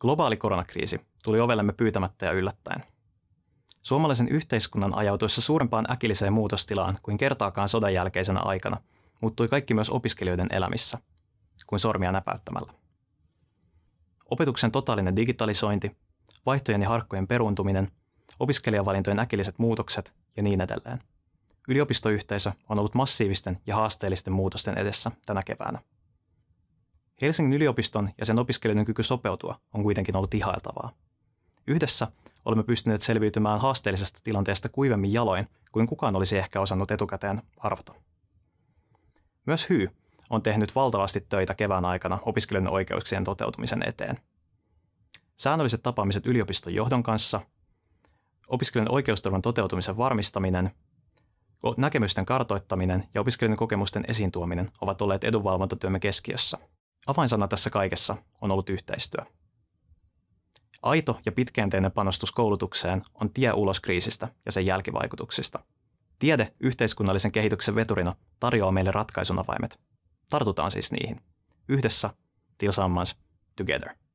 Globaali koronakriisi tuli ovellemme pyytämättä ja yllättäen. Suomalaisen yhteiskunnan ajautuessa suurempaan äkilliseen muutostilaan kuin kertaakaan sodan jälkeisenä aikana muuttui kaikki myös opiskelijoiden elämissä, kuin sormia näpäyttämällä. Opetuksen totaalinen digitalisointi, vaihtojen ja harkkojen peruuntuminen, opiskelijavalintojen äkilliset muutokset ja niin edelleen. Yliopistoyhteisö on ollut massiivisten ja haasteellisten muutosten edessä tänä keväänä. Helsingin yliopiston ja sen opiskelijoiden kyky sopeutua on kuitenkin ollut ihailtavaa. Yhdessä olemme pystyneet selviytymään haasteellisesta tilanteesta kuivemmin jaloin kuin kukaan olisi ehkä osannut etukäteen arvata. Myös Hyy on tehnyt valtavasti töitä kevään aikana opiskelijoiden oikeuksien toteutumisen eteen. Säännölliset tapaamiset yliopiston johdon kanssa, opiskelijoiden oikeusturvan toteutumisen varmistaminen, näkemysten kartoittaminen ja opiskelijoiden kokemusten esiintuominen ovat olleet edunvalvontatyömme keskiössä – Avainsana tässä kaikessa on ollut yhteistyö. Aito ja pitkäjänteinen panostus koulutukseen on tie ulos kriisistä ja sen jälkivaikutuksista. Tiede yhteiskunnallisen kehityksen veturina tarjoaa meille ratkaisun avaimet. Tartutaan siis niihin. Yhdessä, till together.